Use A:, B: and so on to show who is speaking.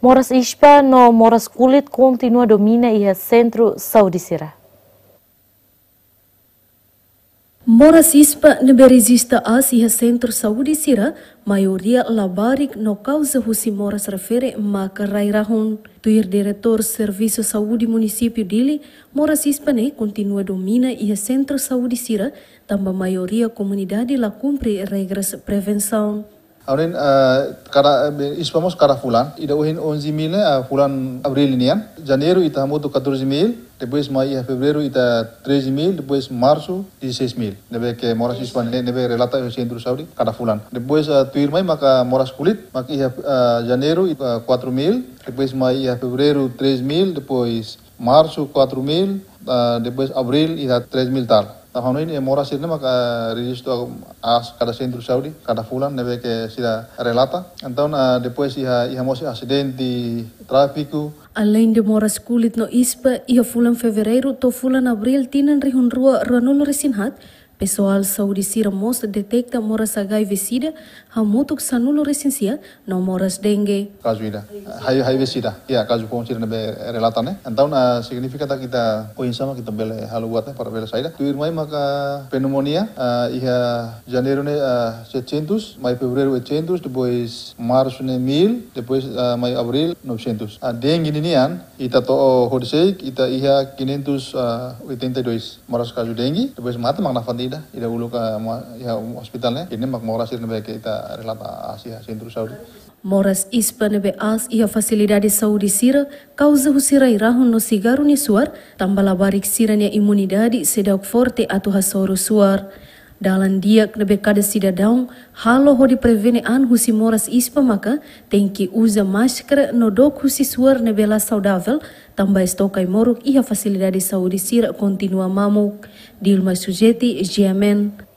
A: Moras Ispa no Moras Kulit continua domina iha Saudi Sira. Moras Ispa nebe resista as iha Saudi Sira. maioria labarik no causa husi Moras refere maka hun Tuir direktor serviso Saudi Munisipio Dili, Moras Ispa ne continua domina iha Saudi Saudicira, tamba maioria di la kumpri regres prevenção.
B: Aurin eh, kara eh, ispamos kara fulan ida uhin onzi mile eh, fulan abril nian janeiro ita hamu tu katurzi mil depois mai a febrero ita trezi mil depois marzo dieciséis mil nebe moras ispan nebe relata yo e sientru sauri kara fulan depois a tuir mai maka moras kulit maki iya, a janeiro ita cuatro mil depois mai a febrero trezi mil depois marzo cuatro mil depois abril ita trezi mil tal ಅವನು ಇನ್ನು ಮೊರಾಸಿರ್ನ ಮಕ ರಿಜಿಸ್ಟು ಆ ಕಡ ಸೇಂದ್ರು ಸೌಡಿ ಕಡ ಫೂಲನ್ ನೆಬೇಕೆ ಸಿದ ರೆಲಾತ ಅಂತವನ ಡೆಪೋಸ್ ಇಹ ಇಹ ಮೋಸಿ ಅಸಿಡೆಂಟ್ ದಿ traffic
A: Além de moras kulit no ispa, ia fulan fevereiro to fulan April tinan rihun rua ranulu Pessoal se mostra detecta moras HIV-Sida, que sanulo recensia, não moras dengue.
B: Caso ida, HIV-Sida, ya caso tira be relata né. Então na ah, significa ta kita oin sama kita bele haluat né para bele saida. Tu irmai maka pneumonia, uh, ah, iha janeiro ne 700, mai fevereiro 800, depois março ne 1000, depois mai abril 900. A ah, dengue ini an, ita to hodisei, ita iha 582 moras caso dengue, depois mata magnafandi fandi ida idahulu ka ya hospitalnya ini mak moras ini baik kita relata Asia sentru Saudi
A: Moras ispane be as ia fasilidade Saudi sira kauza husirai rahun no cigarro ni suar tambala barik sirania imunidade sedauk forte atu hasoru suar dalam dia na bekada sida daung, halo ho di prevene an husi moras ispa maka, tenki uza masker no dok husi suar na saudavel saudável, tambah stokai moruk iha fasilidade saudi sira continua mamuk. Dilma Sujeti, GMN.